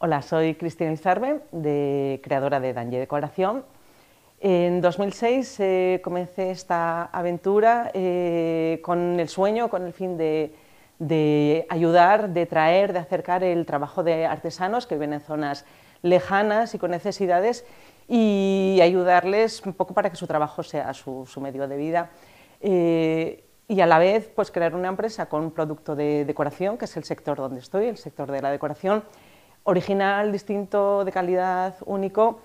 Hola, soy Cristina Izarbe, creadora de Danje Decoración. En 2006 eh, comencé esta aventura eh, con el sueño, con el fin de, ayudar, de traer, de acercar el trabajo de artesanos que viven en zonas lejanas y con necesidades y ayudarles un poco para que su trabajo sea su, medio de vida. Eh, y a la vez pues, crear una empresa con un producto de decoración, que es el sector donde estoy, el sector de la decoración, original, distinto, de calidad, único,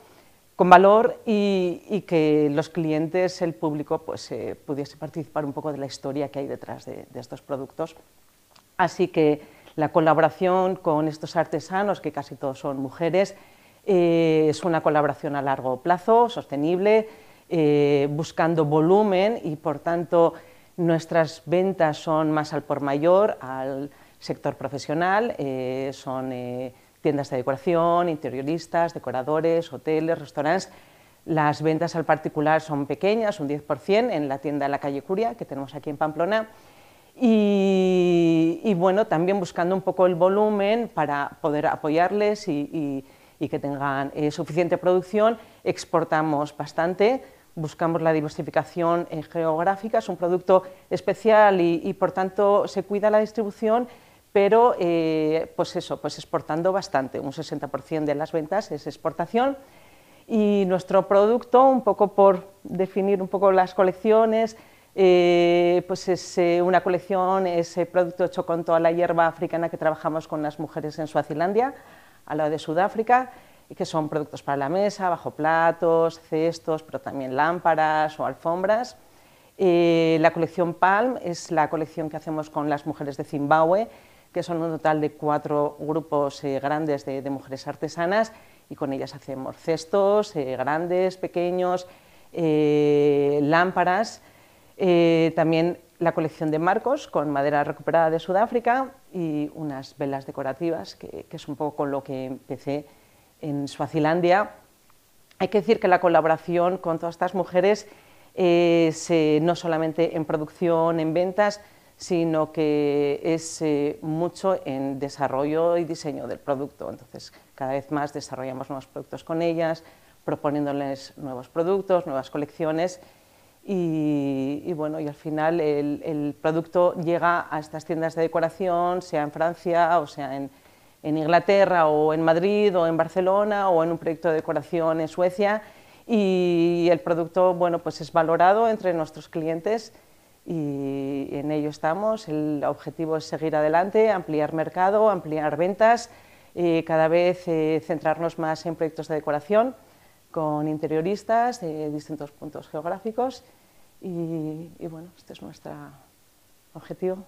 con valor y, que los clientes, el público, pues eh, pudiese participar un poco de la historia que hay detrás de, estos productos. Así que la colaboración con estos artesanos, que casi todos son mujeres, eh, es una colaboración a largo plazo, sostenible, eh, buscando volumen y por tanto nuestras ventas son más al por mayor, al sector profesional, son tiendas de decoración, interioristas, decoradores, hoteles, restaurantes. Las ventas al particular son pequeñas, un 10% en la tienda de la calle Curia que tenemos aquí en Pamplona. Y, bueno, también buscando un poco el volumen para poder apoyarles y, que tengan eh, suficiente producción. Exportamos bastante, buscamos la diversificación eh, geográfica, es un producto especial y por tanto se cuida la distribución pero eh, pues eso, pues exportando bastante, un 60% de las ventas es exportación y nuestro producto, un poco por definir un poco las colecciones, eh, pues es eh, una colección, es producto hecho con toda la hierba africana que trabajamos con las mujeres en Suazilandia, al lado de Sudáfrica, y que son productos para la mesa, bajo platos, cestos, pero también lámparas o alfombras. la colección Palm es la colección que hacemos con las mujeres de Zimbabue, que son un total de cuatro grupos eh, grandes de, mujeres artesanas y con ellas hacemos cestos eh, grandes, pequeños, eh, lámparas, también la colección de marcos con madera recuperada de Sudáfrica y unas velas decorativas, que, es un poco con lo que empecé en Suazilandia. Hay que decir que la colaboración con todas estas mujeres no solamente en producción, en ventas, sino que es eh, mucho en desarrollo y diseño del producto. Entonces, cada vez más desarrollamos nuevos productos con ellas, proponiéndoles nuevos productos, nuevas colecciones y, bueno, y al final el, producto llega a estas tiendas de decoración, sea en Francia o sea en, en, Inglaterra o en Madrid o en Barcelona o en un proyecto de decoración en Suecia y el producto bueno, pues es valorado entre nuestros clientes y en ello estamos. El objetivo es seguir adelante, ampliar mercado, ampliar ventas, y eh, cada vez eh, centrarnos más en proyectos de decoración con interioristas de distintos puntos geográficos y bueno, este es nuestro objetivo.